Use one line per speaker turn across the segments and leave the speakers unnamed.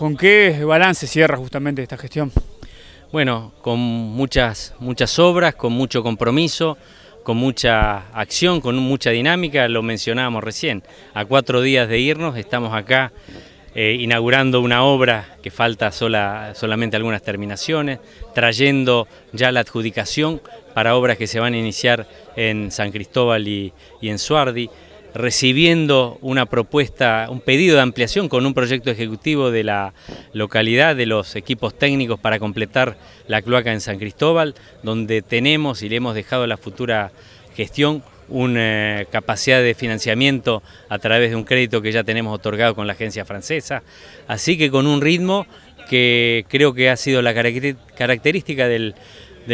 ¿Con qué balance cierra justamente esta gestión?
Bueno, con muchas, muchas obras, con mucho compromiso, con mucha acción, con mucha dinámica, lo mencionábamos recién. A cuatro días de irnos estamos acá eh, inaugurando una obra que falta sola, solamente algunas terminaciones, trayendo ya la adjudicación para obras que se van a iniciar en San Cristóbal y, y en Suardi recibiendo una propuesta, un pedido de ampliación con un proyecto ejecutivo de la localidad, de los equipos técnicos para completar la cloaca en San Cristóbal, donde tenemos y le hemos dejado a la futura gestión una eh, capacidad de financiamiento a través de un crédito que ya tenemos otorgado con la agencia francesa. Así que con un ritmo que creo que ha sido la característica del,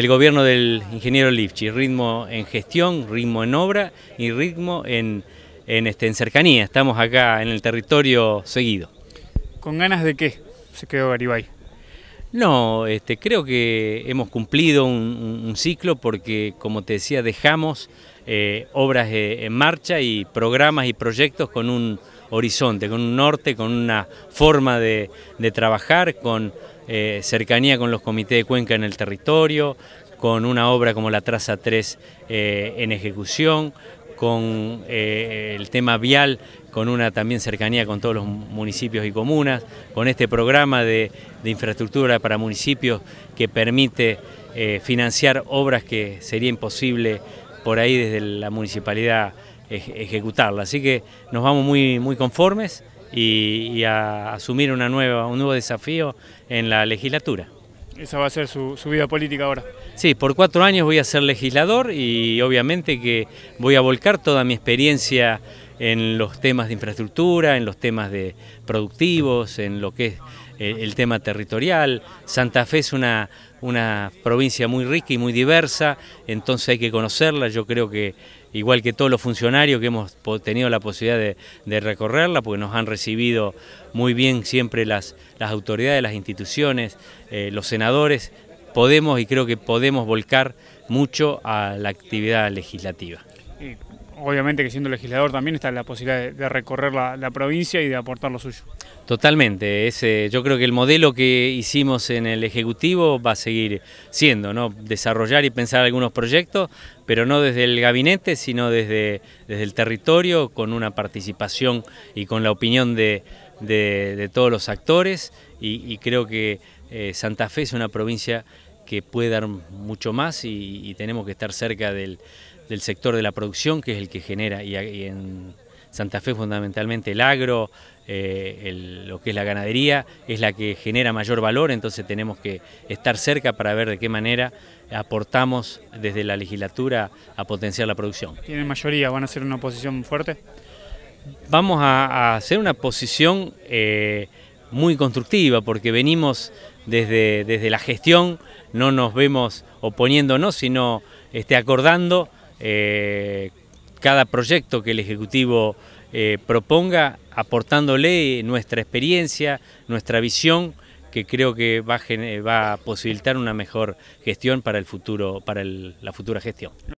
gobierno del ingeniero Lifchi, ritmo en gestión, ritmo en obra y ritmo en en, este, cercanía, estamos acá en el territorio seguido.
¿Con ganas de qué se quedó Garibay?
No, este, creo que hemos cumplido un, ciclo porque, como te decía, dejamos eh, obras eh, en marcha y programas y proyectos con un horizonte, con un norte, con una forma de, trabajar, con eh, cercanía con los comités de cuenca en el territorio, con una obra como la Traza 3 en ejecución, con eh, el tema vial, con una también cercanía con todos los municipios y comunas, con este programa de, infraestructura para municipios que permite eh, financiar obras que sería imposible por ahí desde la municipalidad ejecutarla. Así que nos vamos muy, conformes y, a asumir un nuevo desafío en la legislatura.
Esa va a ser su, vida política ahora.
Sí, por cuatro años voy a ser legislador y obviamente que voy a volcar toda mi experiencia en los temas de infraestructura, en los temas de productivos, en lo que es eh, el tema territorial. Santa Fe es una, una provincia muy rica y muy diversa, entonces hay que conocerla. Yo creo que igual que todos los funcionarios que hemos tenido la posibilidad de, recorrerla, porque nos han recibido muy bien siempre las, autoridades, las instituciones, eh, los senadores, podemos y creo que podemos volcar mucho a la actividad legislativa
obviamente que siendo legislador también está la posibilidad de, recorrer la, provincia y de aportar lo suyo.
Totalmente, eh, yo creo que el modelo que hicimos en el Ejecutivo va a seguir siendo, ¿no? desarrollar y pensar algunos proyectos, pero no desde el gabinete, sino desde, desde el territorio, con una participación y con la opinión de, todos los actores, y, creo que eh, Santa Fe es una provincia que puede dar mucho más y tenemos que estar cerca del, del sector de la producción, que es el que genera, y, en Santa Fe fundamentalmente el agro, eh, lo que es la ganadería, es la que genera mayor valor, entonces tenemos que estar cerca para ver de qué manera aportamos desde la legislatura a potenciar la producción.
¿Tienen mayoría? ¿Van a ser una oposición fuerte?
Vamos a, ser hacer una posición eh, muy constructiva, porque venimos desde, desde la gestión, no nos vemos oponiéndonos, sino este, acordando eh, cada proyecto que el Ejecutivo eh, proponga, aportándole nuestra experiencia, nuestra visión, que creo que va a, va a posibilitar una mejor gestión para, el futuro, para la futura gestión.